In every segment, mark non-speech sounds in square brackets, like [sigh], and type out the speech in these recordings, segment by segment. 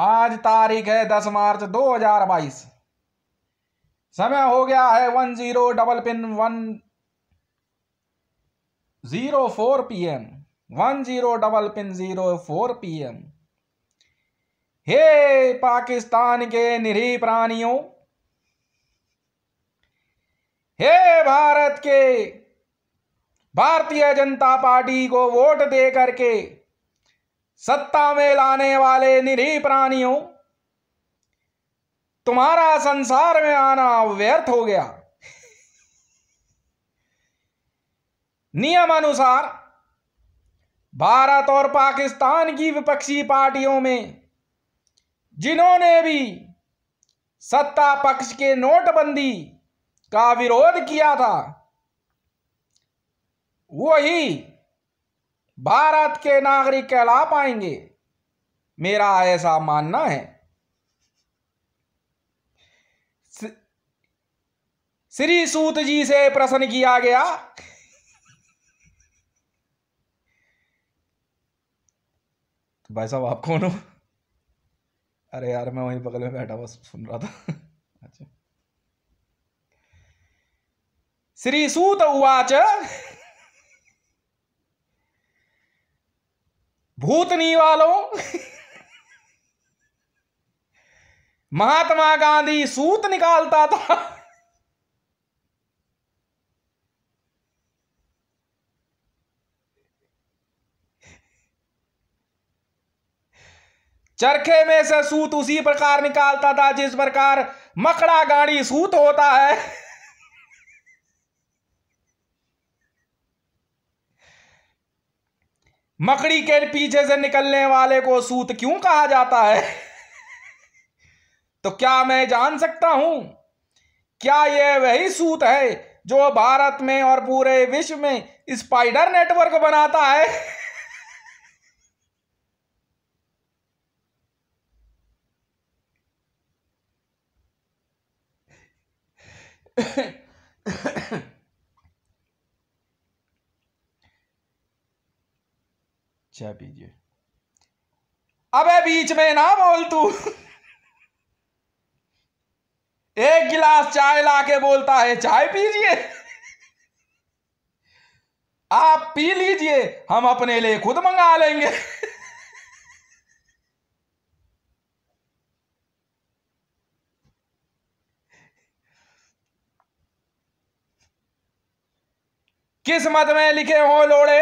आज तारीख है दस मार्च दो हजार बाईस समय हो गया है one zero double pin one zero four P M one zero double pin zero four P M हे पाकिस्तान के निरी प्राणियों हे भारत के भारतीय जनता पार्टी को वोट दे करके सत्ता में लाने वाले निरीह प्राणियों तुम्हारा संसार में आना व्यर्थ हो गया नियम अनुसार भारत और पाकिस्तान की विपक्षी पार्टियों में जिन्होंने भी सत्ता पक्ष के नोटबंदी का विरोध किया था वही भारत के नागरिक कहला पाएंगे मेरा ऐसा मानना है श्री सूत जी से प्रश्न किया गया तो भाई साहब आप कौन हो अरे यार मैं वहीं बगल में बैठा हुआ सुन रहा था अच्छा श्री सूत उवाच भूतनी वालों महात्मा गांधी सूत निकालता था चरखे में से सूत उसी प्रकार निकालता था जिस प्रकार मकड़ा गाड़ी सूत होता है मकड़ी के पीछे से निकलने वाले को सूत क्यों कहा जाता है तो क्या मैं जान सकता हूं क्या यह वही सूत है जो भारत में और पूरे विश्व में स्पाइडर नेटवर्क बनाता है चाय पीजिए अबे बीच में ना बोल तू एक गिलास चाय ला के बोलता है चाय पीजिए आप पी लीजिए हम अपने लिए खुद मंगा लेंगे किस्मत में लिखे हो लोड़े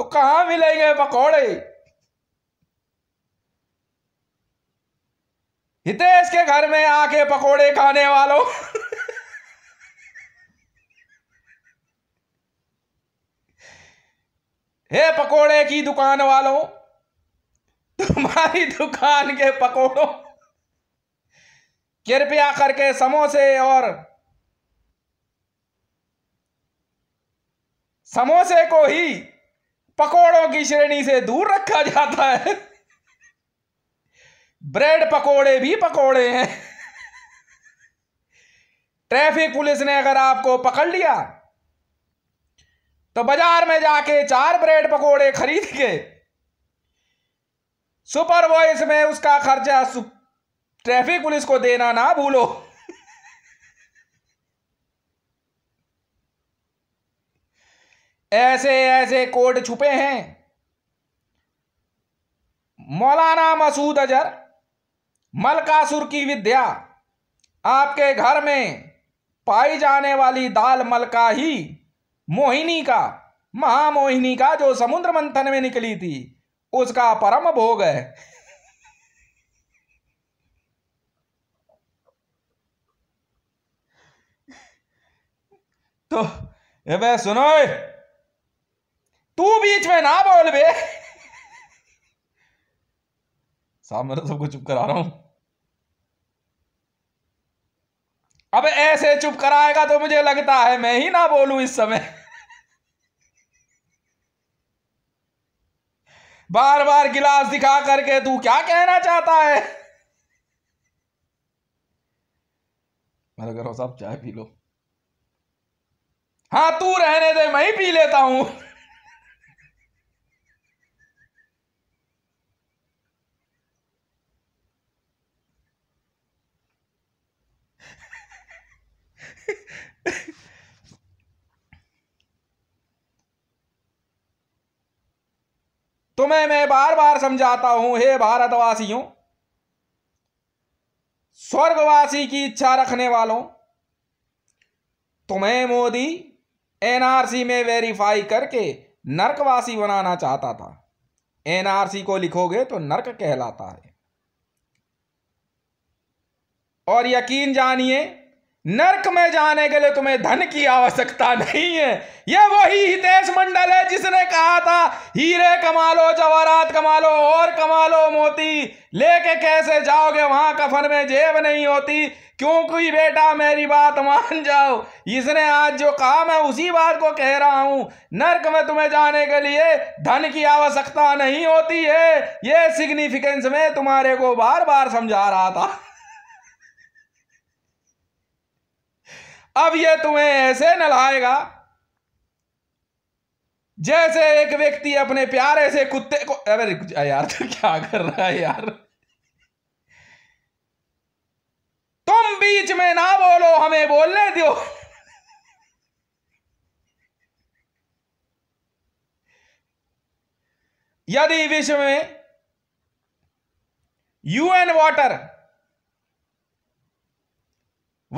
तो कहां मिलेंगे पकौड़े हितेश के घर में आके पकोड़े खाने वालों [laughs] हे पकोड़े की दुकान वालों तुम्हारी दुकान के पकोड़ों कृपया करके समोसे और समोसे को ही पकोड़ों की श्रेणी से दूर रखा जाता है ब्रेड पकोड़े भी पकोड़े हैं ट्रैफिक पुलिस ने अगर आपको पकड़ लिया तो बाजार में जाके चार ब्रेड पकोड़े खरीद के सुपर वॉइस में उसका खर्चा ट्रैफिक पुलिस को देना ना भूलो ऐसे ऐसे कोड छुपे हैं मौलाना मसूद अजर मलकासुर की विद्या आपके घर में पाई जाने वाली दाल मलका ही मोहिनी का महामोहिनी का जो समुद्र मंथन में निकली थी उसका परम भोग है [laughs] तो ये सुनो तू बीच में ना बोल बे साहब तो सबको चुप करा रहा हूं अब ऐसे चुप कराएगा तो मुझे लगता है मैं ही ना बोलूं इस समय बार बार गिलास दिखा करके तू क्या कहना चाहता है मेरे घरों तो साहब चाय पी लो हाँ तू रहने दे मैं ही पी लेता हूं तुम्हें मैं बार बार समझाता हूं हे भारतवासियों स्वर्गवासी की इच्छा रखने वालों तुम्हें मोदी एनआरसी में वेरीफाई करके नरकवासी बनाना चाहता था एनआरसी को लिखोगे तो नरक कहलाता है और यकीन जानिए नरक में जाने के लिए तुम्हें धन की आवश्यकता नहीं है यह वही हितेश मंडल है जिसने कहा था हीरे कमा लो जवाहरात कमा लो और कमा लो मोती लेके कैसे जाओगे वहां कफन में जेब नहीं होती क्योंकि बेटा मेरी बात मान जाओ इसने आज जो कहा मैं उसी बात को कह रहा हूं नरक में तुम्हें जाने के लिए धन की आवश्यकता नहीं होती है ये सिग्निफिकेंस में तुम्हारे को बार बार समझा रहा था अब यह तुम्हें ऐसे नलाएगा जैसे एक व्यक्ति अपने प्यारे से कुत्ते को अरे यार तो क्या कर रहा है यार तुम बीच में ना बोलो हमें बोलने दो यदि विश्व में यूएन वाटर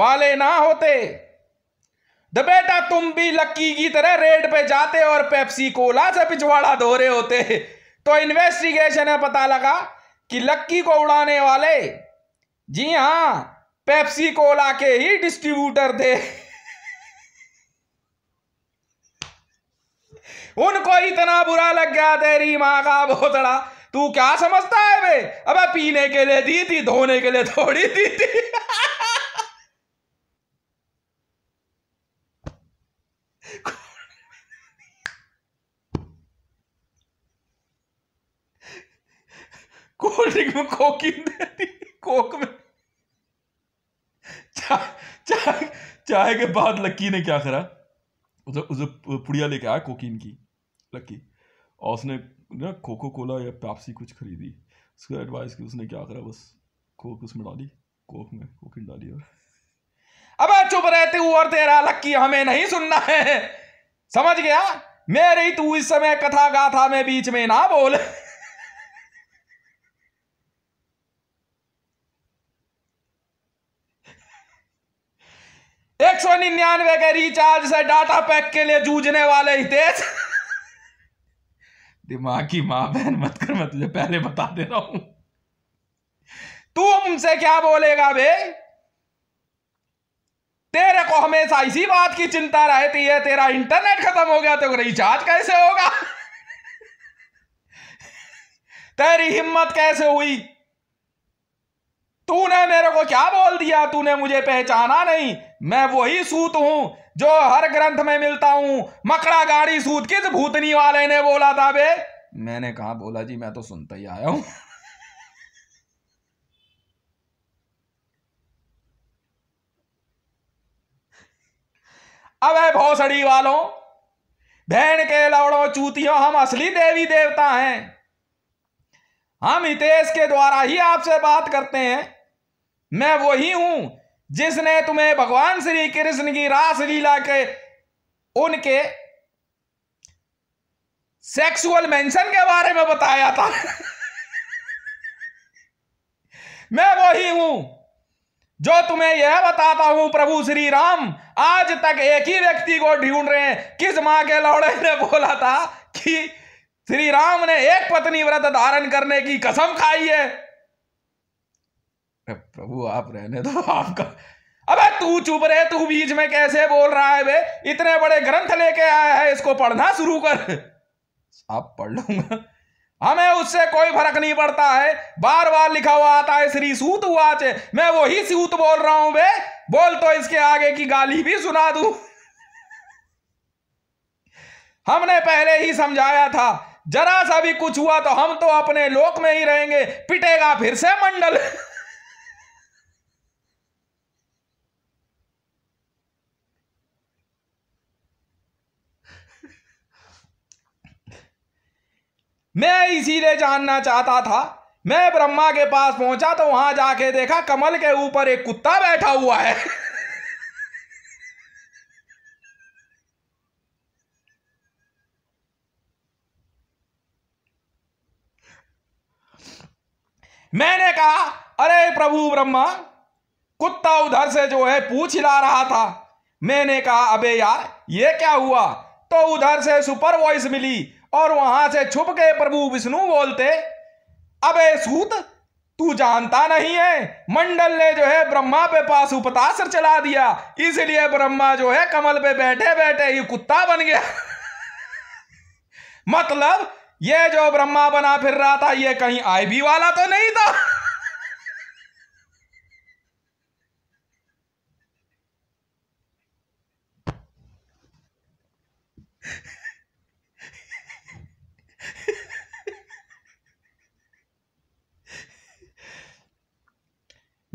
वाले ना होते द बेटा तुम भी लक्की की तरह रेड पे जाते और पेप्सी कोला से पिछवाड़ा धो रहे होते तो इन्वेस्टिगेशन है पता लगा कि लक्की को उड़ाने वाले जी हाँ पेप्सी कोला के ही डिस्ट्रीब्यूटर थे उनको इतना बुरा लग गया तेरी माँ का बोतड़ा तू क्या समझता है बे अबे पीने के लिए दी थी धोने के लिए थोड़ी दी थी क्रीम कोकीन देती कोक में चाय चाय चाय के बाद लक्की ने क्या करा उसे उसे पुड़िया लेके आया कोकीन की लक्की और उसने ना कोको कोला या पैप्सी कुछ खरीदी उसको एडवाइस की उसने क्या करा बस कोक उसमें डाली कोक में कोकिन डाली और अब चुप रहते हुए और तेरा लक्की हमें नहीं सुनना है समझ गया मेरी तू इस समय कथा गाथा में बीच में ना बोल निन्यानवे के रिचार्ज से डाटा पैक के लिए जूझने वाले हितेश दिमाग की माँ बहन मत कर मत ले पहले बता दे रहा हूं तू हमसे क्या बोलेगा बे तेरे को हमेशा इसी बात की चिंता रहती है तेरा इंटरनेट खत्म हो गया तो रिचार्ज कैसे होगा तेरी हिम्मत कैसे हुई तूने मेरे को क्या बोल दिया तूने मुझे पहचाना नहीं मैं वही सूत हूं जो हर ग्रंथ में मिलता हूं मकड़ा गाड़ी सूत किस भूतनी वाले ने बोला था बे मैंने कहा बोला जी मैं तो सुनता ही आया हूं [laughs] अब है भौसड़ी वालों बहन के लौड़ों चूतियों हम असली देवी देवता हैं हम हितेश के द्वारा ही आपसे बात करते हैं मैं वही हूं जिसने तुम्हें भगवान श्री कृष्ण की रास लीला के उनके सेक्सुअल मेंशन के बारे में बताया था [laughs] मैं वही हूं जो तुम्हें यह बताता हूं प्रभु श्री राम आज तक एक ही व्यक्ति को ढूंढ रहे हैं किस मां के लौड़े ने बोला था कि श्री राम ने एक पत्नी व्रत धारण करने की कसम खाई है प्रभु आप रहने दो आपका अबे तू चुप रहे तू बीच में कैसे बोल रहा है बे इतने बड़े ग्रंथ लेके आया है इसको पढ़ना शुरू कर आप पढ़ लूंगा हमें उससे कोई फर्क नहीं पड़ता है बार बार लिखा हुआ आता है श्री सूत वाच मैं वही सूत बोल रहा हूं बे बोल तो इसके आगे की गाली भी सुना दू हमने पहले ही समझाया था जरा सा भी कुछ हुआ तो हम तो अपने लोक में ही रहेंगे पिटेगा फिर से मंडल मैं इसीलिए जानना चाहता था मैं ब्रह्मा के पास पहुंचा तो वहां जाके देखा कमल के ऊपर एक कुत्ता बैठा हुआ है मैंने कहा अरे प्रभु ब्रह्मा कुत्ता उधर से जो है पूछ ला रहा था मैंने कहा अबे यार ये क्या हुआ तो उधर से सुपर वॉइस मिली और वहां से छुप के प्रभु विष्णु बोलते अबे सूत तू जानता नहीं है मंडल ने जो है ब्रह्मा पे पास उपतासर चला दिया इसलिए ब्रह्मा जो है कमल पे बैठे बैठे ही कुत्ता बन गया [laughs] मतलब ये जो ब्रह्मा बना फिर रहा था ये कहीं आईबी वाला तो नहीं था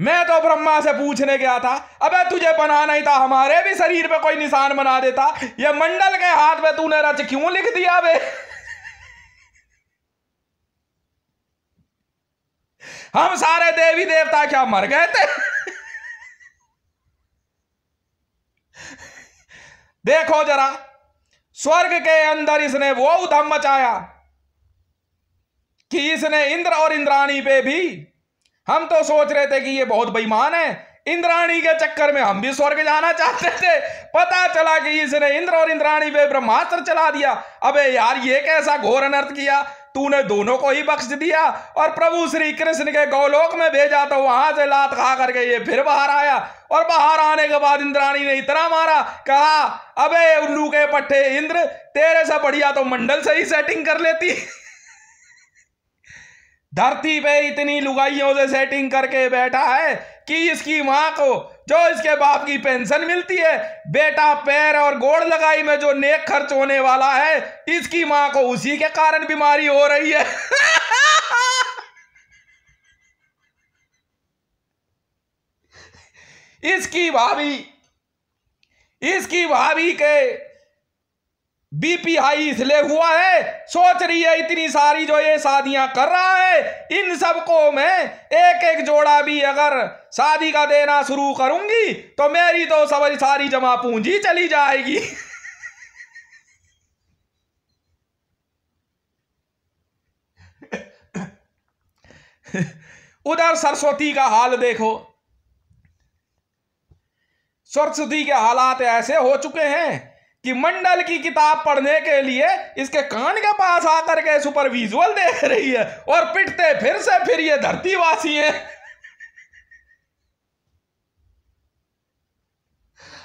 मैं तो ब्रह्मा से पूछने गया था अबे तुझे बना नहीं था हमारे भी शरीर पे कोई निशान बना देता ये मंडल के हाथ में तूने रच क्यों लिख दिया बे देवी देवता क्या मर गए थे देखो जरा स्वर्ग के अंदर इसने वो उधम मचाया कि इसने इंद्र और इंद्राणी पे भी हम तो सोच रहे थे कि ये बहुत बेईमान है इंद्राणी के चक्कर में हम भी स्वर्ग जाना चाहते थे पता चला कि इसने इंद्र और इंद्राणी पे ब्रह्मास्त्र चला दिया अबे यार ये कैसा घोर अनर्थ किया तूने दोनों को ही बख्श दिया और प्रभु श्री कृष्ण के गौलोक में भेजा तो वहां से लात खा करके ये फिर बाहर आया और बाहर आने के बाद इंद्राणी ने इतना मारा कहा अबे उल्लू के पट्टे इंद्र तेरे से बढ़िया तो मंडल से ही सेटिंग कर लेती धरती पे इतनी लुगाइयों से सेटिंग करके बैठा है कि इसकी माँ को जो इसके बाप की पेंशन मिलती है बेटा पैर और गोड़ लगाई में जो नेक खर्च होने वाला है इसकी माँ को उसी के कारण बीमारी हो रही है [laughs] इसकी भाभी इसकी भाभी के बीपी हाई इसलिए हुआ है सोच रही है इतनी सारी जो ये शादियां कर रहा है इन सबको मैं एक एक जोड़ा भी अगर शादी का देना शुरू करूंगी तो मेरी तो सब सारी जमा पूंजी चली जाएगी उधर सरस्वती का हाल देखो सरस्वती के हालात ऐसे हो चुके हैं कि मंडल की किताब पढ़ने के लिए इसके कान के पास आकर के सुपर विजुअल देख रही है और पिटते फिर से फिर ये धरतीवासी हैं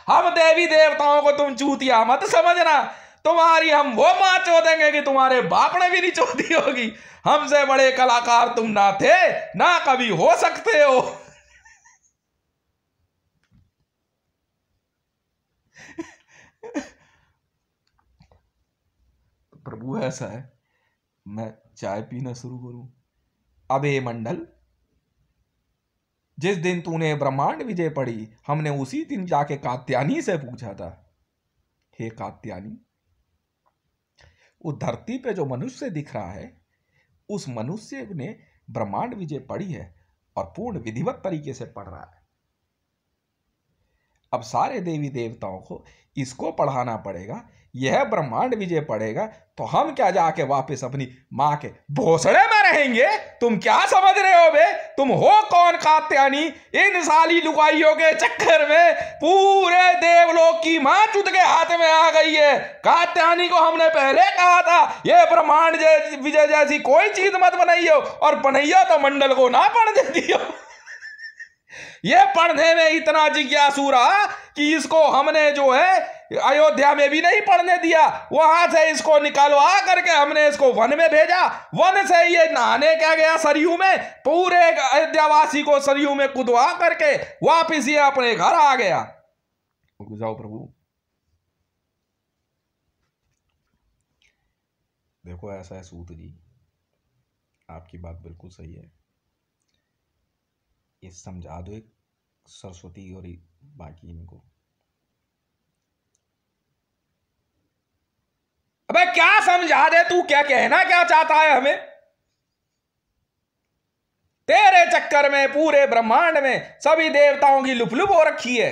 हम देवी देवताओं को तुम चूतिया मत समझना तुम्हारी हम वो मां चो देंगे कि तुम्हारे बाप ने भी नहीं चोती होगी हमसे बड़े कलाकार तुम ना थे ना कभी हो सकते हो ऐसा है मैं चाय पीना शुरू करूं अबे मंडल जिस दिन तूने ब्रह्मांड विजय पढ़ी हमने उसी दिन जाके कात्यानी से पूछा था हे कात्यानी वो धरती पे जो मनुष्य दिख रहा है उस मनुष्य ने ब्रह्मांड विजय पढ़ी है और पूर्ण विधिवत तरीके से पढ़ रहा है अब सारे देवी देवताओं को इसको पढ़ाना पड़ेगा यह ब्रह्मांड विजय पड़ेगा तो हम क्या जाके वापस अपनी माँ के भोसड़े में रहेंगे तुम क्या समझ रहे हो बे तुम हो कौन कात्यानी इन साली लुकाइयों के चक्कर में पूरे देवलोक की माँ चुत के हाथ में आ गई है कात्यानी को हमने पहले कहा था यह ब्रह्मांड विजय जैसी कोई चीज मत बनाइयो और बनाइयो तो मंडल को ना पढ़ देती हो ये पढ़ने में इतना जिज्ञासु रहा कि इसको हमने जो है अयोध्या में भी नहीं पढ़ने दिया वहां से इसको निकालवा करके हमने इसको वन में भेजा वन से ये नहाने क्या गया सरयू में पूरे अयोध्यावासी को सरयू में कुदवा करके वापिस ये अपने घर आ गया जाओ प्रभु देखो ऐसा है सूत जी आपकी बात बिल्कुल सही है ये समझा दो एक सरस्वती और बाकी इनको अबे क्या समझा दे तू क्या कहना क्या चाहता है हमें तेरे चक्कर में पूरे ब्रह्मांड में सभी देवताओं की लुपलुप हो रखी है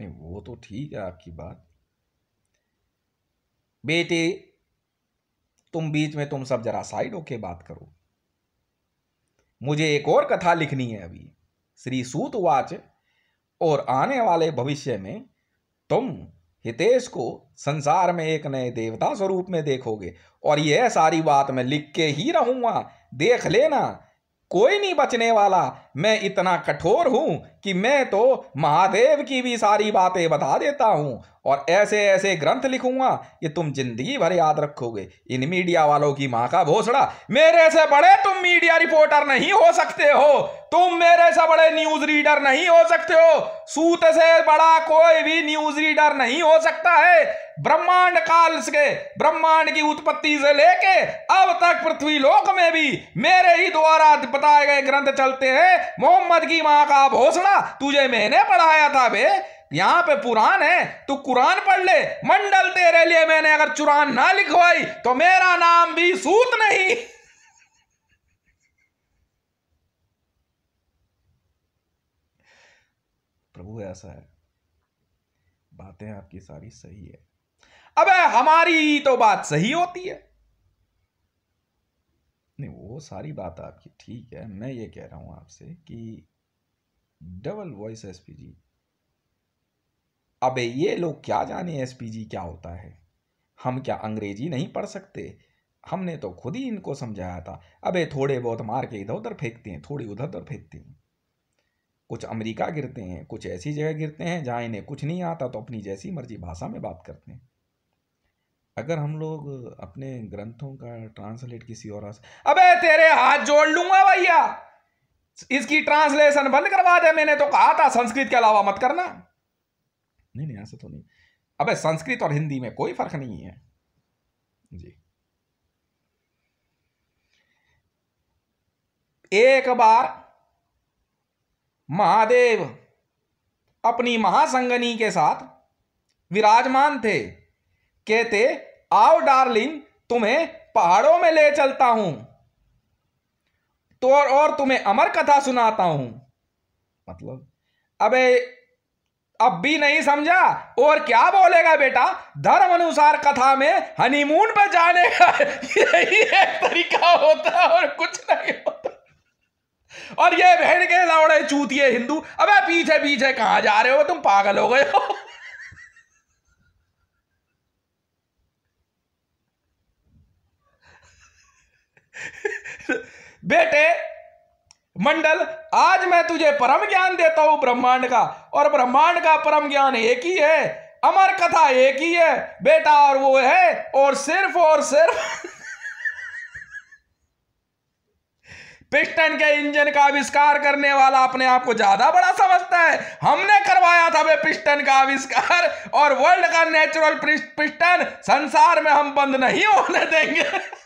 नहीं वो तो ठीक है आपकी बात बेटे तुम बीच में तुम सब जरा साइड होके बात करो मुझे एक और कथा लिखनी है अभी श्री सूत वाच और आने वाले भविष्य में तुम हितेश को संसार में एक नए देवता स्वरूप में देखोगे और यह सारी बात मैं लिख के ही रहूंगा देख लेना कोई नहीं बचने वाला मैं इतना कठोर हूं कि मैं तो महादेव की भी सारी बातें बता देता हूँ और ऐसे ऐसे ग्रंथ लिखूंगा ये तुम जिंदगी भर याद रखोगे इन मीडिया वालों की माँ का भोसड़ा मेरे से बड़े तुम मीडिया रिपोर्टर नहीं हो सकते हो तुम मेरे से बड़े न्यूज रीडर नहीं हो सकते हो सूत से बड़ा कोई भी न्यूज रीडर नहीं हो सकता है ब्रह्मांड काल से ब्रह्मांड की उत्पत्ति से लेके अब तक पृथ्वी लोक में भी मेरे ही द्वारा बताए गए ग्रंथ चलते हैं मोहम्मद की माँ का भोसड़ा तुझे मैंने पढ़ाया था बे यहाँ पे पुरान है तू कुरान पढ़ ले मंडल तेरे लिए मैंने अगर चुरान ना लिखवाई तो मेरा नाम भी सूत नहीं प्रभु ऐसा है बातें आपकी सारी सही है अबे हमारी तो बात सही होती है नहीं वो सारी बात आपकी ठीक है मैं ये कह रहा हूं आपसे कि डबल वॉइस एसपीजी अबे ये लोग क्या जाने एसपीजी क्या होता है हम क्या अंग्रेजी नहीं पढ़ सकते हमने तो खुद ही इनको समझाया था अबे थोड़े बहुत मार के इधर उधर फेंकते हैं थोड़ी उधर उधर फेंकते हैं कुछ अमेरिका गिरते हैं कुछ ऐसी जगह गिरते हैं जहाँ इन्हें कुछ नहीं आता तो अपनी जैसी मर्जी भाषा में बात करते हैं अगर हम लोग अपने ग्रंथों का ट्रांसलेट किसी और अबे तेरे हाथ जोड़ लूंगा भैया इसकी ट्रांसलेशन बंद करवा दे मैंने तो कहा था संस्कृत के अलावा मत करना नहीं नहीं ऐसा तो नहीं अबे संस्कृत और हिंदी में कोई फर्क नहीं है जी एक बार महादेव अपनी महासंगनी के साथ विराजमान थे कहते आओ डार्लिंग तुम्हें पहाड़ों में ले चलता हूं तो और तुम्हें अमर कथा सुनाता हूं मतलब अबे अब भी नहीं समझा और क्या बोलेगा बेटा धर्म अनुसार कथा में हनीमून पर जाने का [laughs] यही एक तरीका होता है और कुछ नहीं होता और ये भेड़ के लौड़े चूतिए हिंदू अबे पीछे पीछे कहां जा रहे हो तुम पागल हो गए हो बेटे मंडल आज मैं तुझे परम ज्ञान देता हूं ब्रह्मांड का और ब्रह्मांड का परम ज्ञान एक ही है अमर कथा एक ही है बेटा और वो है और सिर्फ और सिर्फ [laughs] पिस्टन के इंजन का आविष्कार करने वाला अपने आप को ज्यादा बड़ा समझता है हमने करवाया था वे पिस्टन का आविष्कार और वर्ल्ड का नेचुरल पिस्टन संसार में हम बंद नहीं होने देंगे [laughs]